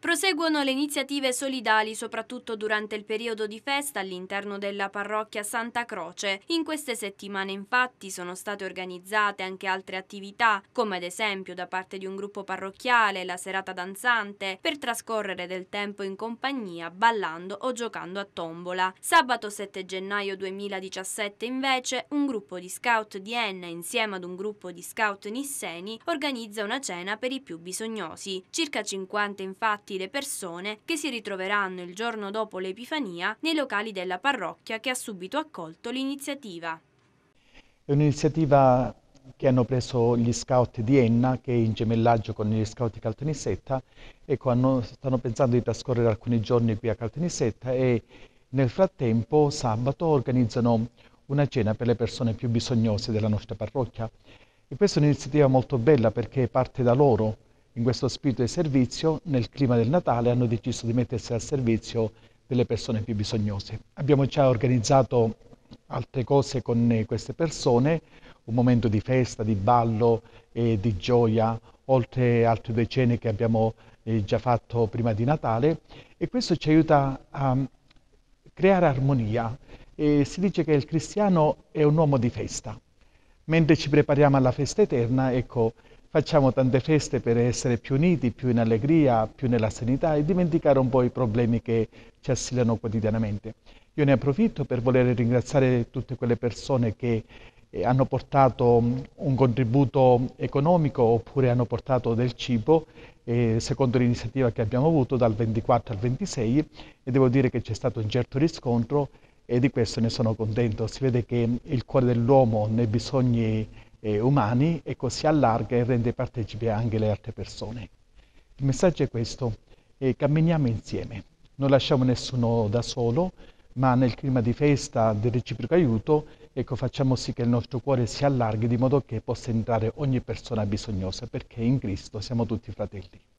Proseguono le iniziative solidali soprattutto durante il periodo di festa all'interno della parrocchia Santa Croce. In queste settimane infatti sono state organizzate anche altre attività, come ad esempio da parte di un gruppo parrocchiale la serata danzante, per trascorrere del tempo in compagnia, ballando o giocando a tombola. Sabato 7 gennaio 2017 invece un gruppo di scout di Enna insieme ad un gruppo di scout nisseni organizza una cena per i più bisognosi. Circa 50 infatti tutti le persone che si ritroveranno il giorno dopo l'Epifania nei locali della parrocchia che ha subito accolto l'iniziativa. È un'iniziativa che hanno preso gli scout di Enna, che in gemellaggio con gli scout di Caltanissetta, e hanno, stanno pensando di trascorrere alcuni giorni qui a Caltanissetta e nel frattempo sabato organizzano una cena per le persone più bisognose della nostra parrocchia. E questa è un'iniziativa molto bella perché parte da loro, in questo spirito di servizio, nel clima del Natale, hanno deciso di mettersi al servizio delle persone più bisognose. Abbiamo già organizzato altre cose con eh, queste persone, un momento di festa, di ballo e di gioia, oltre altre due cene che abbiamo eh, già fatto prima di Natale e questo ci aiuta a mm, creare armonia. E si dice che il cristiano è un uomo di festa. Mentre ci prepariamo alla festa eterna, ecco, Facciamo tante feste per essere più uniti, più in allegria, più nella sanità e dimenticare un po' i problemi che ci assillano quotidianamente. Io ne approfitto per voler ringraziare tutte quelle persone che eh, hanno portato un contributo economico oppure hanno portato del cibo eh, secondo l'iniziativa che abbiamo avuto dal 24 al 26 e devo dire che c'è stato un certo riscontro e di questo ne sono contento. Si vede che il cuore dell'uomo nei bisogni eh, umani ecco, si allarga e rende partecipi anche le altre persone. Il messaggio è questo, eh, camminiamo insieme, non lasciamo nessuno da solo, ma nel clima di festa, del reciproco aiuto, ecco, facciamo sì che il nostro cuore si allarghi di modo che possa entrare ogni persona bisognosa, perché in Cristo siamo tutti fratelli.